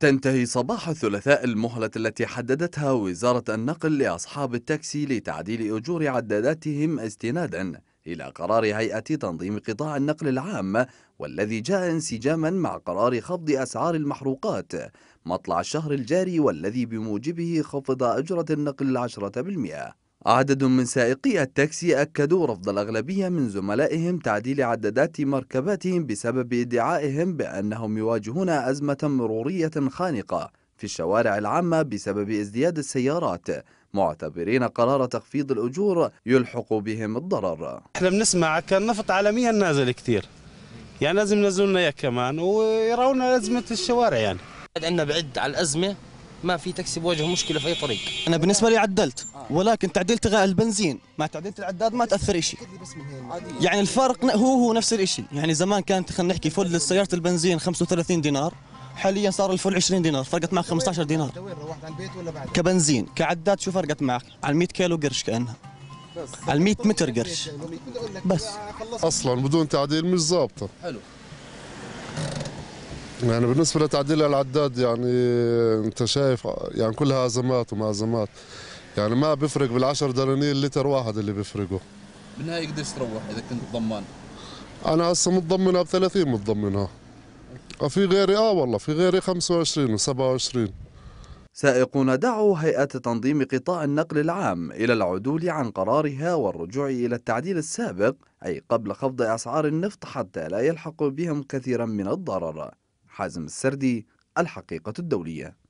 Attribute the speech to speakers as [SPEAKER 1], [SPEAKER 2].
[SPEAKER 1] تنتهي صباح الثلاثاء المهلة التي حددتها وزارة النقل لأصحاب التاكسي لتعديل أجور عداداتهم استنادا إلى قرار هيئة تنظيم قطاع النقل العام والذي جاء انسجاما مع قرار خفض أسعار المحروقات مطلع الشهر الجاري والذي بموجبه خفض أجرة النقل 10%. عدد من سائقي التاكسي أكدوا رفض الأغلبية من زملائهم تعديل عدادات مركباتهم بسبب ادعائهم بأنهم يواجهون أزمة مرورية خانقة في الشوارع العامة بسبب ازدياد السيارات معتبرين قرار تخفيض الأجور يلحق بهم الضرر
[SPEAKER 2] احنا بنسمع كان النفط عالميا نازل كثير يعني لازم ينزلوا لنا اياه كمان ويرونا أزمة الشوارع يعني عندنا بعد على الأزمة ما في تاكسي بواجه مشكله في اي طريق انا بالنسبه لي عدلت ولكن تعديلت البنزين مع تعديل العداد ما تاثر شيء يعني الفرق هو هو نفس الشيء يعني زمان كانت خلينا نحكي فل سياره البنزين 35 دينار حاليا صار الفل 20 دينار فرقت معك 15 دينار روحت على البيت ولا بعد كبنزين كعداد شو فرقت معك على 100
[SPEAKER 3] كيلو قرش كانها بس على 100 متر قرش بس اصلا بدون تعديل مش ظابطه حلو يعني بالنسبه لتعديل العداد يعني انت شايف يعني كلها ازمات وما ازمات يعني ما بيفرق بال10 دنانير لتر واحد اللي بيفرقه
[SPEAKER 1] بالنهايه قديش تروح اذا كنت ضمان
[SPEAKER 3] انا هسه متضمنها ب 30 متضمنها وفي آه، غيري اه والله في غيري 25 و27 سائقون دعوا هيئة تنظيم قطاع النقل العام
[SPEAKER 1] إلى العدول عن قرارها والرجوع إلى التعديل السابق أي قبل خفض أسعار النفط حتى لا يلحق بهم كثيرا من الضرر حازم السردي الحقيقة الدولية